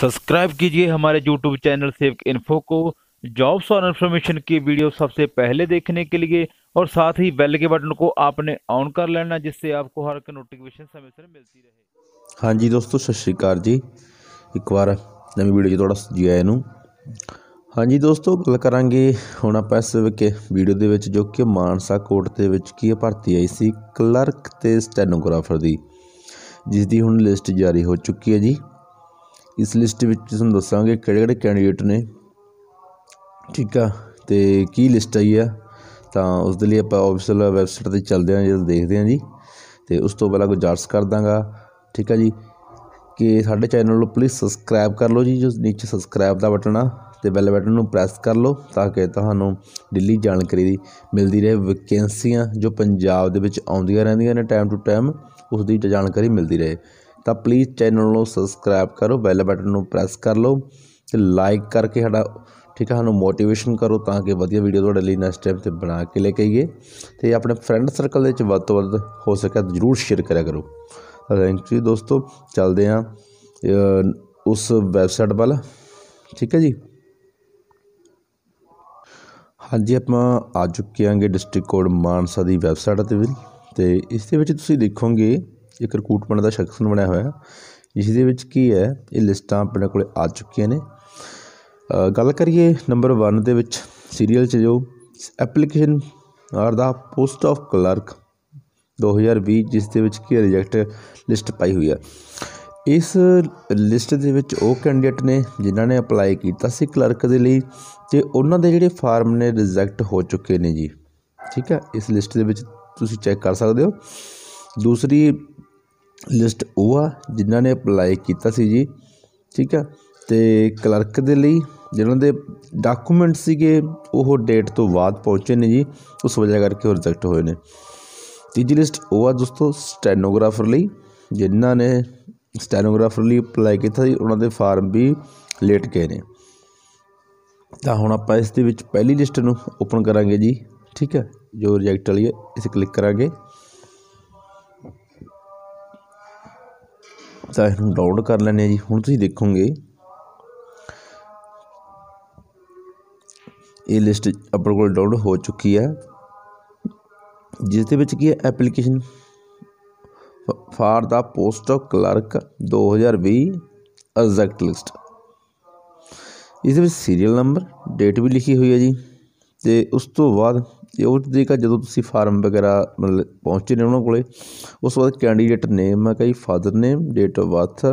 subscribe कीजिए हमारे YouTube channel save info को जॉब्स और इन्फॉर्मेशन की वीडियो सबसे पहले देखने के लिए और साथ ही बेल के बटन को आपने ऑन कर लेना जिससे आपको हर एक नोटिफिकेशन समय से ਮਿਲਦੀ ਰਹੇ ਹਾਂਜੀ ਦੋਸਤੋ ਸਤਿ ਸ਼੍ਰੀ ਅਕਾਲ ਜੀ ਇੱਕ ਵਾਰ ਨਵੀਂ ਵੀਡੀਓ 'ਚ ਤੁਹਾਡਾ ਜੀ ਆਇਆਂ ਨੂੰ ਹਾਂਜੀ ਦੋਸਤੋ ਗੱਲ ਕਰਾਂਗੇ ਹੁਣ ਆਪਾਂ ਇਸ ਵਿਕੇ ਵੀਡੀਓ ਦੇ ਵਿੱਚ ਜੋ ਕਿ ਮਾਨਸਾ ਕੋਰਟ ਦੇ ਵਿੱਚ ਕੀ ਭਰਤੀ ਆਈ ਸੀ ਕਲਰਕ ਤੇ ਸਟੈਨੋਗ੍ਰਾਫਰ ਦੀ ਜਿਸ ਦੀ ਹੁਣ ਲਿਸਟ ਜਾਰੀ ਹੋ ਚੁੱਕੀ ਹੈ ਜੀ ਇਸ ਲਿਸਟ ਵਿੱਚ ਤੁਹਾਨੂੰ ਦੱਸਾਂਗੇ ਕਿਹੜੇ ਕਿਹੜੇ ਕੈਂਡੀਡੇਟ ਨੇ ਠੀਕ ਆ ਤੇ ਕੀ ਲਿਸਟ ਆਈ ਆ ਤਾਂ ਉਸ ਦੇ ਲਈ ਆਪਾਂ ਆਫੀਸ਼ੀਅਲ ਵੈਬਸਾਈਟ ਤੇ ਚੱਲਦੇ ਆਂ ਜਦੋਂ ਦੇਖਦੇ ਆਂ ਜੀ ਤੇ ਉਸ ਤੋਂ ਪਹਿਲਾਂ ਗੁਜਾਰਸ ਕਰ ਦਾਂਗਾ ਠੀਕ ਆ ਜੀ ਕਿ ਸਾਡੇ ਚੈਨਲ ਨੂੰ ਪਲੀਜ਼ ਸਬਸਕ੍ਰਾਈਬ ਕਰ ਲਓ ਜੀ ਜੋ ਨੀਚੇ ਸਬਸਕ੍ਰਾਈਬ ਦਾ ਬਟਨ ਆ ਤੇ ਬੈਲ ਬਟਨ ਨੂੰ ਪ੍ਰੈਸ ਕਰ ਲਓ ਤਾਂ ਕਿ ਤੁਹਾਨੂੰ ਦਿੱਲੀ ਜਾਣਕਾਰੀ ਦੀ ਮਿਲਦੀ ਰਹੇ ਵੈਕੈਂਸੀਆਂ ਜੋ ਪੰਜਾਬ ਦੇ ਵਿੱਚ ਆਉਂਦੀਆਂ ਰਹਿੰਦੀਆਂ ਨੇ ਟਾਈਮ ਟੂ ਟਾਈਮ ਉਸ ਦੀ ਜਾਣਕਾਰੀ ਮਿਲਦੀ ਰਹੇ ਤਾਂ ਪਲੀਜ਼ ਚੈਨਲ ਨੂੰ ਸਬਸਕ੍ਰਾਈਬ ਕਰੋ ਬੈਲ ਬਟਨ ਨੂੰ ਪ੍ਰੈਸ ਕਰ ਲਓ ਤੇ ਲਾਈਕ ਕਰਕੇ ਸਾਡਾ ਠੀਕ ਹੈ ਸਾਨੂੰ ਮੋਟੀਵੇਸ਼ਨ ਕਰੋ ਤਾਂ ਕਿ ਵਧੀਆ ਵੀਡੀਓ ਤੁਹਾਡੇ ਲਈ ਨੈਕਸਟ ਟਾਈਮ ਤੇ ਬਣਾ ਕੇ ਲੈ ਕੇ ਆਈਏ ਤੇ ਆਪਣੇ ਫਰੈਂਡ ਸਰਕਲ ਦੇ ਵਿੱਚ ਵੱਧ ਤੋਂ ਵੱਧ ਹੋ ਸਕੇ ਤਾਂ ਜਰੂਰ ਸ਼ੇਅਰ ਕਰਿਆ ਕਰੋ ਥੈਂਕ ਯੂ ਦੋਸਤੋ ਚੱਲਦੇ ਆ ਉਸ ਵੈਬਸਾਈਟ ਵੱਲ ਠੀਕ ਹੈ ਜੀ ਹਾਂਜੀ ਆਪਾਂ ਆ ਚੁੱਕੇ ਆਂਗੇ ਡਿਸਟ੍ਰਿਕਟ ਕੋਡ ਮਾਨਸਾ ਦੀ ਵੈਬਸਾਈਟ ਤੇ ਵੀ ਤੇ ਇਸ ਦੇ ਵਿੱਚ ਤੁਸੀਂ ਦੇਖੋਗੇ ਇੱਕ ਰਿਕਰੂਟਮੈਂਟ ਦਾ ਸੈਕਸ਼ਨ ਬਣਿਆ ਹੋਇਆ ਜਿਸ ਦੇ ਵਿੱਚ ਕੀ ਹੈ ਇਹ ਲਿਸਟਾਂ ਆਪਣੇ ਕੋਲੇ ਆ ਚੁੱਕੀਆਂ ਨੇ ਗੱਲ ਕਰੀਏ ਨੰਬਰ 1 ਦੇ ਵਿੱਚ ਸੀਰੀਅਲ 'ਚ ਜੋ ਐਪਲੀਕੇਸ਼ਨ ਆਰ ਦਾ ਪੋਸਟ ਆਫ ਕਲਰਕ 2020 ਜਿਸ ਦੇ ਵਿੱਚ ਕੀ ਰਿਜੈਕਟ ਲਿਸਟ ਪਾਈ ਹੋਈ ਹੈ ਇਸ ਲਿਸਟ ਦੇ ਵਿੱਚ ਉਹ ਕੈਂਡੀਡੇਟ ਨੇ ਜਿਨ੍ਹਾਂ ਨੇ ਅਪਲਾਈ ਕੀਤਾ ਸੀ ਕਲਰਕ ਦੇ ਲਈ ਤੇ ਉਹਨਾਂ ਦੇ ਜਿਹੜੇ ਫਾਰਮ ਨੇ ਰਿਜੈਕਟ ਹੋ ਚੁੱਕੇ ਨੇ ਜੀ ਠੀਕ ਹੈ ਇਸ ਲਿਸਟ ਦੇ ਵਿੱਚ ਤੁਸੀਂ ਚੈੱਕ ਕਰ ਸਕਦੇ ਹੋ ਦੂਸਰੀ ਲਿਸਟ ਉਹ ਆ ਜਿਨ੍ਹਾਂ ਨੇ ਅਪਲਾਈ ਕੀਤਾ ਸੀ ਜੀ ਠੀਕ ਆ ਤੇ ਕਲਰਕ ਦੇ ਲਈ ਜਿਹਨਾਂ ਦੇ ਡਾਕੂਮੈਂਟ ਸੀਗੇ ਉਹ ਡੇਟ ਤੋਂ ਬਾਅਦ ਪਹੁੰਚੇ ਨੇ ਜੀ ਉਸ ਵਜ੍ਹਾ ਕਰਕੇ ਰਿਜੈਕਟ ਹੋਏ ਨੇ ਤੀਜੀ ਲਿਸਟ ਉਹ ਆ ਦੋਸਤੋ ਸਟੈਨੋਗ੍ਰਾਫਰ ਲਈ ਜਿਨ੍ਹਾਂ ਨੇ ਸਟੈਨੋਗ੍ਰਾਫਰ ਲਈ ਅਪਲਾਈ ਕੀਤਾ ਸੀ ਉਹਨਾਂ ਦੇ ਫਾਰਮ ਵੀ ਲੇਟ ਗਏ ਨੇ ਤਾਂ ਹੁਣ ਆਪਾਂ ਇਸ ਦੇ ਵਿੱਚ ਪਹਿਲੀ ਲਿਸਟ ਨੂੰ ਓਪਨ ਕਰਾਂਗੇ ਜੀ ਠੀਕ ਹੈ ਜੋ ਰਿਜੈਕਟ ਵਾਲੀ ਹੈ ਇਸੇ ਕਲਿੱਕ ਕਰਾਂਗੇ ਤਾਂ ਇਹਨੂੰ ਡਾਊਨਲੋਡ ਕਰ ਲੈਣੇ ਆ ਜੀ ਹੁਣ ਤੁਸੀਂ ਦੇਖੋਗੇ ਇਹ ਲਿਸਟ ਆਪਣੇ ਕੋਲ ਡਾਊਨਲੋਡ ਹੋ ਚੁੱਕੀ ਹੈ ਜਿਸ ਦੇ ਵਿੱਚ ਕੀ ਹੈ ਐਪਲੀਕੇਸ਼ਨ ਫਾਰ ਦਾ ਪੋਸਟ ਕਲਰਕ 2020 ਅਬਜੈਕਟ ਲਿਸਟ ਇਸ ਦੇ ਵਿੱਚ ਸੀਰੀਅਲ ਨੰਬਰ ਡੇਟ ਵੀ ਲਿਖੀ ਹੋਈ ਹੈ ਜੀ ਤੇ ਉਸ ਤੋਂ ਬਾਅਦ ਇਹ ਉਹ ਦੇਖਾ ਜਦੋਂ ਤੁਸੀਂ ਫਾਰਮ ਵਗੈਰਾ ਮਤਲਬ ਪਹੁੰਚੇ ਨੇ ਉਹਨਾਂ ਕੋਲੇ ਉਸ ਤੋਂ ਬਾਅਦ ਕੈਂਡੀਡੇਟ ਨੇਮ ਹੈ ਕਈ father name date of birth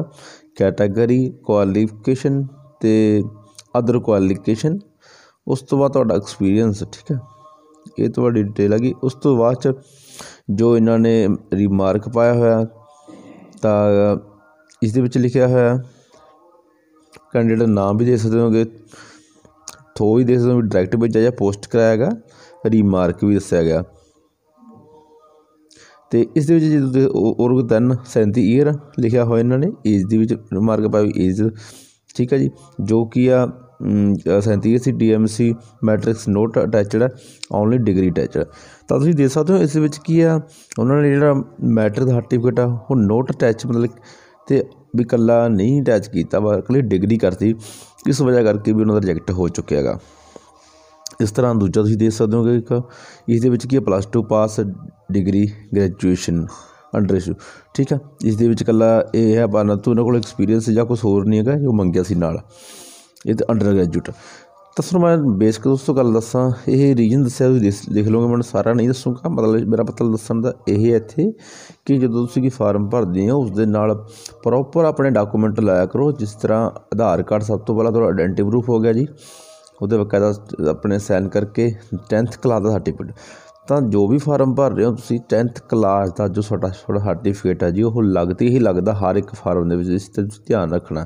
category qualification ਤੇ ਅਦਰ ਕੁਆਲੀਫਿਕੇਸ਼ਨ ਉਸ ਤੋਂ ਬਾਅਦ ਤੁਹਾਡਾ ਐਕਸਪੀਰੀਅੰਸ ਠੀਕ ਹੈ ਇਹ ਤੁਹਾਡੀ ਡਿਟੇਲ ਹੈਗੀ ਉਸ ਤੋਂ ਬਾਅਦ ਚ ਜੋ ਇਹਨਾਂ ਨੇ ਰਿਮਾਰਕ ਪਾਇਆ ਹੋਇਆ ਤਾਂ ਇਸ ਦੇ ਵਿੱਚ ਲਿਖਿਆ ਹੋਇਆ ਕੈਂਡੀਡੇਟ ਨਾਮ ਵੀ ਦੇ ਸਕਦੇ ਹੋਗੇ ਥੋ ਹੀ ਦੇ ਸਕਦੇ ਹੋ ਡਾਇਰੈਕਟ ਭੇਜਿਆ ਜਾਂ ਪੋਸਟ ਕਰਾਇਆ ਗਿਆ ਰੀਮਾਰਕ ਵੀ ਦੱਸਿਆ ਗਿਆ ਤੇ ਇਸ ਦੇ ਵਿੱਚ ਜੇ ਔਰਗ 3 37 ਇਅਰ ਲਿਖਿਆ ਹੋਇਆ ਇਹਨਾਂ ਨੇ ਏਜ ਦੇ ਵਿੱਚ ਰਿਮਾਰਕ ਪਾਇਆ ਏਜ ਠੀਕ ਹੈ ਜੀ ਜੋ ਕਿ ਆ 37 ਸੀ ਡੀਐਮਸੀ ਮੈਟ੍ਰਿਕਸ ਨੋਟ ਅਟੈਚਡ ਹੈ ਓਨਲੀ ਡਿਗਰੀ ਅਟੈਚਡ ਤਾਂ ਤੁਸੀਂ ਦੇਖ ਸਕਦੇ ਹੋ ਇਸ ਵਿੱਚ ਕੀ ਆ ਉਹਨਾਂ ਨੇ ਜਿਹੜਾ ਮੈਟ੍ਰਿਕ ਸਰਟੀਫਿਕੇਟ ਆ ਉਹ ਨੋਟ ਅਟੈਚ ਮਤਲਬ ਤੇ ਵੀ ਕੱਲਾ ਨਹੀਂ ਅਟੈਚ ਕੀਤਾ ਵਾ ਕਲੀ ਡਿਗਰੀ ਕਰਤੀ ਇਸ ਵਜ੍ਹਾ ਕਰਕੇ ਵੀ ਉਹਨਾਂ ਦਾ ਰਿਜੈਕਟ ਹੋ ਚੁੱਕਿਆ ਹੈਗਾ ਇਸ ਤਰ੍ਹਾਂ ਦੂਜਾ ਤੁਸੀਂ ਦੇਖ ਸਕਦੇ ਹੋ ਕਿ ਇੱਕ ਇਸ ਦੇ ਵਿੱਚ ਕੀ ਹੈ plus 2 pass degree graduation under issue ਠੀਕ ਹੈ ਇਸ ਦੇ ਵਿੱਚ ਕੱਲਾ ਇਹ ਹੈ ਬਨ ਤੁਹਾਨੂੰ ਉਹਨਾਂ ਕੋਲ ਐਕਸਪੀਰੀਅੰਸ ਜਾਂ ਕੁਝ ਹੋਰ ਨਹੀਂ ਹੈਗਾ ਜੋ ਮੰਗਿਆ ਸੀ ਨਾਲ ਇਹ ਤਾਂ ਅੰਡਰ ਗ੍ਰੈਜੂਏਟ ਤਾਂ ਤੁਹਾਨੂੰ ਮੈਂ ਬੇਸਿਕ ਦੋਸਤੋ ਗੱਲ ਦੱਸਾਂ ਇਹ ਰੀਜਨ ਦੱਸਿਆ ਤੁਸੀਂ ਲਿਖ ਲਓਗੇ ਮੈਂ ਸਾਰਾ ਨਹੀਂ ਦੱਸੂਗਾ ਮਤਲਬ ਮੇਰਾ ਪਤਾ ਦੱਸਣ ਦਾ ਇਹ ਹੈ ਇੱਥੇ ਕਿ ਜਦੋਂ ਤੁਸੀਂ ਕੀ ਫਾਰਮ ਭਰਦੇ ਹੋ ਉਸ ਦੇ ਨਾਲ ਪ੍ਰੋਪਰ ਆਪਣੇ ਡਾਕੂਮੈਂਟ ਲਾਇਆ ਕਰੋ ਜਿਸ ਤਰ੍ਹਾਂ ਆਧਾਰ ਕਾਰਡ ਸਭ ਤੋਂ ਪਹਿਲਾਂ ਤੁਹਾਡਾ ਆਇਡੈਂਟੀ ਪ੍ਰੂਫ ਹੋ ਗਿਆ ਜੀ ਉਹਦੇ ਬਕਾਇਦਾ ਆਪਣੇ ਸਾਈਨ ਕਰਕੇ 10th ਕਲਾਸ ਦਾ ਸਰਟੀਫਿਕੇਟ ਤਾਂ ਜੋ ਵੀ ਫਾਰਮ ਭਰ ਰਹੇ ਹੋ ਤੁਸੀਂ 10th ਕਲਾਸ ਦਾ ਜੋ ਤੁਹਾਡਾ ਤੁਹਾਡਾ ਸਰਟੀਫਿਕੇਟ ਹੈ ਜੀ ਉਹ ਲੱਗਦੀ ਹੀ ਲੱਗਦਾ ਹਰ ਇੱਕ ਫਾਰਮ ਦੇ ਵਿੱਚ ਇਸ ਤੇ ਧਿਆਨ ਰੱਖਣਾ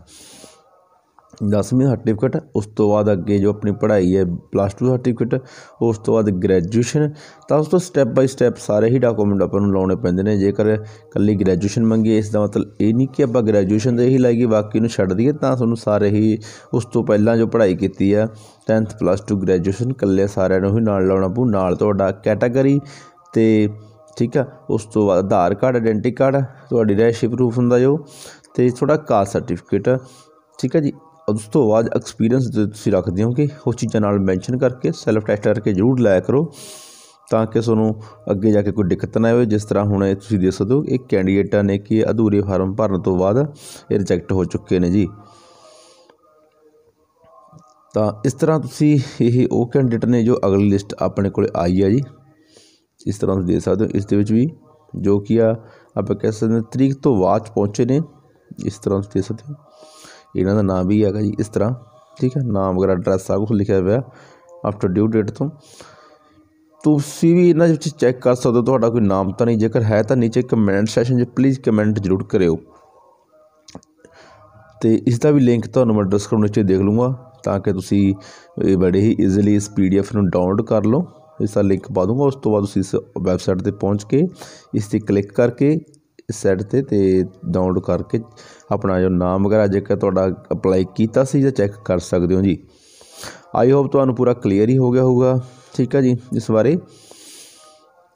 ਦਸਵੀਂ ਸਰਟੀਫਿਕੇਟ ਉਸ ਤੋਂ ਬਾਅਦ ਅੱਗੇ ਜੋ ਆਪਣੀ ਪੜ੍ਹਾਈ ਹੈ ਪਲੱਸ 2 ਸਰਟੀਫਿਕੇਟ ਉਸ ਤੋਂ ਬਾਅਦ ਗ੍ਰੈਜੂਏਸ਼ਨ ਤਾਂ ਉਸ ਤੋਂ ਸਟੈਪ ਬਾਈ ਸਟੈਪ ਸਾਰੇ ਹੀ ਡਾਕੂਮੈਂਟ ਆਪਾਂ ਨੂੰ ਲਾਉਣੇ ਪੈਂਦੇ ਨੇ ਜੇਕਰ ਕੱਲੀ ਗ੍ਰੈਜੂਏਸ਼ਨ ਮੰਗੀ ਇਸ ਦਾ ਮਤਲਬ ਇਹ ਨਹੀਂ ਕਿ ਆਪਾਂ ਗ੍ਰੈਜੂਏਸ਼ਨ ਦੇ ਹੀ ਲਾਈਗੀ ਬਾਕੀ ਨੂੰ ਛੱਡ ਦਈਏ ਤਾਂ ਤੁਹਾਨੂੰ ਸਾਰੇ ਹੀ ਉਸ ਤੋਂ ਪਹਿਲਾਂ ਜੋ ਪੜ੍ਹਾਈ ਕੀਤੀ ਆ 10th ਪਲੱਸ 2 ਗ੍ਰੈਜੂਏਸ਼ਨ ਕੱਲੇ ਸਾਰਿਆਂ ਨੂੰ ਹੀ ਨਾਲ ਲਾਉਣਾ ਪਊ ਨਾਲ ਤੁਹਾਡਾ ਕੈਟਾਗਰੀ ਤੇ ਠੀਕ ਆ ਉਸ ਤੋਂ ਬਾਅਦ ਆਧਾਰ ਕਾਰਡ ਆਇਡੈਂਟੀ ਕਾਰਡ ਤੁਹਾਡੀ ਰੈਸ਼ੀ ਪ੍ਰੂਫ ਹੁੰਦਾ ਜੋ ਤੇ ਤੁਹਾਡਾ ਕਾਸਟ ਸਰਟੀਫਿਕੇਟ ਠੀਕ ਹੈ ਜੀ ਉਸ ਤੋਂ ਬਾਅਦ ਐਕਸਪੀਰੀਅੰਸ ਤੁਸੀਂ ਰੱਖਦੇ ਹੋ ਕਿ ਉਹ ਚੀਜ਼ਾਂ ਨਾਲ ਮੈਂਸ਼ਨ ਕਰਕੇ ਸੈਲਫ ਟੈਸਟ ਕਰਕੇ ਜ਼ਰੂਰ ਲਾਇਆ ਕਰੋ ਤਾਂ ਕਿ ਤੁਹਾਨੂੰ ਅੱਗੇ ਜਾ ਕੇ ਕੋਈ ਦਿੱਕਤ ਨਾ ਆਵੇ ਜਿਸ ਤਰ੍ਹਾਂ ਹੁਣ ਤੁਸੀਂ ਦੇਖ ਸਕਦੇ ਹੋ ਇਹ ਕੈਂਡੀਡੇਟਾਂ ਨੇ ਕਿ ਅਧੂਰੇ ਫਾਰਮ ਭਰਨ ਤੋਂ ਬਾਅਦ ਇਹ ਰਿਜੈਕਟ ਹੋ ਚੁੱਕੇ ਨੇ ਜੀ ਤਾਂ ਇਸ ਤਰ੍ਹਾਂ ਤੁਸੀਂ ਇਹ ਉਹ ਕੈਂਡੀਡੇਟ ਨੇ ਜੋ ਅਗਲੀ ਲਿਸਟ ਆਪਣੇ ਕੋਲ ਆਈ ਹੈ ਜੀ ਇਸ ਤਰ੍ਹਾਂ ਤੁਸੀਂ ਦੇਖ ਸਕਦੇ ਹੋ ਇਸ ਦੇ ਵਿੱਚ ਵੀ ਜੋ ਕਿ ਆ ਆਪਾਂ ਕਹਿ ਸਕਦੇ ਹਾਂ ਤਰੀਕ ਤੋਂ ਬਾਅਦ ਪਹੁੰਚੇ ਨੇ ਇਸ ਤਰ੍ਹਾਂ ਤੁਸੀਂ ਦੇਖ ਸਕਦੇ ਹੋ ਇਹਨਾਂ ਦਾ ਨਾਮ ਵੀ ਹੈਗਾ ਜੀ ਇਸ ਤਰ੍ਹਾਂ ਠੀਕ ਹੈ ਨਾਮ ਵਗੈਰਾ ਐਡਰੈਸ ਸਭ ਕੁਝ ਲਿਖਿਆ ਹੋਇਆ ਆਫਟਰ ਡਿਊ ਡੇਟ ਤੋਂ ਤੁਸੀਂ ਵੀ ਇਹਨਾਂ ਵਿੱਚ ਚੈੱਕ ਕਰ ਸਕਦੇ ਹੋ ਤੁਹਾਡਾ ਕੋਈ ਨਾਮ ਤਾਂ ਨਹੀਂ ਜੇਕਰ ਹੈ ਤਾਂ ਨੀਚੇ ਕਮੈਂਟ ਸੈਸ਼ਨ 'ਚ ਪਲੀਜ਼ ਕਮੈਂਟ ਜ਼ਰੂਰ ਕਰਿਓ ਤੇ ਇਸ ਦਾ ਵੀ ਲਿੰਕ ਤੁਹਾਨੂੰ ਮੈਂ ਡਿਸਕ੍ਰਿਪਸ਼ਨ ਵਿੱਚ ਦੇਖ ਲੂੰਗਾ ਤਾਂ ਕਿ ਤੁਸੀਂ ਇਹ ਬੜੇ ਹੀ ਈਜ਼ੀਲੀ ਇਸ ਪੀਡੀਐਫ ਨੂੰ ਡਾਊਨਲੋਡ ਕਰ ਲਓ ਇਸ ਦਾ ਲਿੰਕ ਪਾ ਦੂੰਗਾ ਉਸ ਤੋਂ ਬਾਅਦ ਤੁਸੀਂ ਇਸ ਵੈਬਸਾਈਟ ਤੇ ਪਹੁੰਚ ਕੇ ਇਸ ਤੇ ਕਲਿੱਕ ਕਰਕੇ ਇਸ ਸਾਈਡ ਤੇ ਤੇ ਡਾਊਨਲੋਡ ਕਰਕੇ ਆਪਣਾ ਜੋ ਨਾਮ ਵਗੈਰਾ ਜੇਕਰ ਤੁਹਾਡਾ ਅਪਲਾਈ ਕੀਤਾ ਸੀ ਜਾਂ ਚੈੱਕ ਕਰ ਸਕਦੇ ਹੋ ਜੀ ਆਈ ਹੋਪ ਤੁਹਾਨੂੰ ਪੂਰਾ ਕਲੀਅਰ ਹੀ ਹੋ ਗਿਆ ਹੋਊਗਾ ਠੀਕ ਹੈ ਜੀ ਇਸ ਬਾਰੇ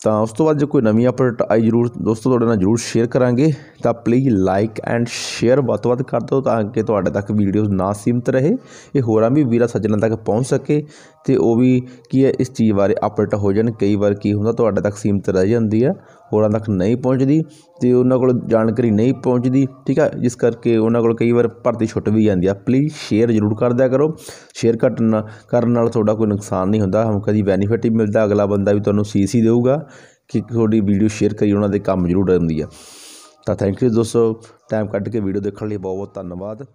ਤਾਂ ਉਸ ਤੋਂ ਬਾਅਦ ਜੇ ਕੋਈ ਨਵੀਂ ਅਪਡੇਟ ਆਈ ਜਰੂਰ ਦੋਸਤੋ ਤੁਹਾਡੇ ਨਾਲ ਜਰੂਰ ਸ਼ੇਅਰ ਕਰਾਂਗੇ ਤਾਂ ਪਲੀਜ਼ ਲਾਈਕ ਐਂਡ ਸ਼ੇਅਰ ਵੱਧ-ਵੱਧ ਕਰ ਦਿਓ ਤਾਂ ਕਿ ਤੁਹਾਡੇ ਤੱਕ ਵੀਡੀਓਜ਼ ਨਾ ਸੀਮਤ ਰਹੇ ਇਹ ਹੋਰਾਂ ਵੀ ਵੀਰਾ ਸੱਜਣਾ ਤੱਕ ਪਹੁੰਚ ਸਕੇ ਤੇ ਉਹ ਵੀ ਕੀ ਹੈ ਇਸ ਚੀਜ਼ ਬਾਰੇ ਅਪਡੇਟ ਹੋ ਜਾਣ ਕਈ ਵਾਰ ਕੀ ਹੁੰਦਾ ਤੁਹਾਡੇ ਤੱਕ ਸੀਮਤ ਰਹਿ ਜਾਂਦੀ ਆ ਹੋਰਾਂ ਤੱਕ ਨਹੀਂ ਪਹੁੰਚਦੀ ਤੇ ਉਹਨਾਂ ਕੋਲ ਜਾਣਕਾਰੀ ਨਹੀਂ ਪਹੁੰਚਦੀ ਠੀਕ ਆ ਜਿਸ ਕਰਕੇ ਉਹਨਾਂ ਕੋਲ ਕਈ ਵਾਰ ਭਰਤੀ ਛੁੱਟ ਵੀ ਜਾਂਦੀ ਆ ਪਲੀਜ਼ ਸ਼ੇਅਰ ਜ਼ਰੂਰ ਕਰ ਦਿਆ ਕਰੋ ਸ਼ੇਅਰ ਕਰਨ ਕਰਨ ਨਾਲ ਤੁਹਾਡਾ ਕੋਈ ਨੁਕਸਾਨ ਨਹੀਂ ਹੁੰਦਾ ਹਮ ਕਦੀ ਬੈਨੀਫਿਟ ਹੀ ਮਿਲਦਾ ਅਗਲਾ ਬੰਦਾ ਵੀ ਤੁਹਾਨੂੰ ਸੀਸੀ ਦੇਊਗਾ ਕਿ ਤੁਹਾਡੀ ਵੀਡੀਓ ਸ਼ੇਅਰ ਕਰੀ ਉਹਨਾਂ ਦੇ ਕੰਮ ਜ਼ਰੂਰ ਆਉਂਦੀ ਆ ਤਾਂ ਥੈਂਕ ਯੂ ਦੋਸਤੋ ਟਾਈਮ ਕੱਢ ਕੇ ਵੀਡੀਓ ਦੇਖਣ ਲਈ ਬਹੁਤ ਬਹੁਤ ਧੰਨਵਾਦ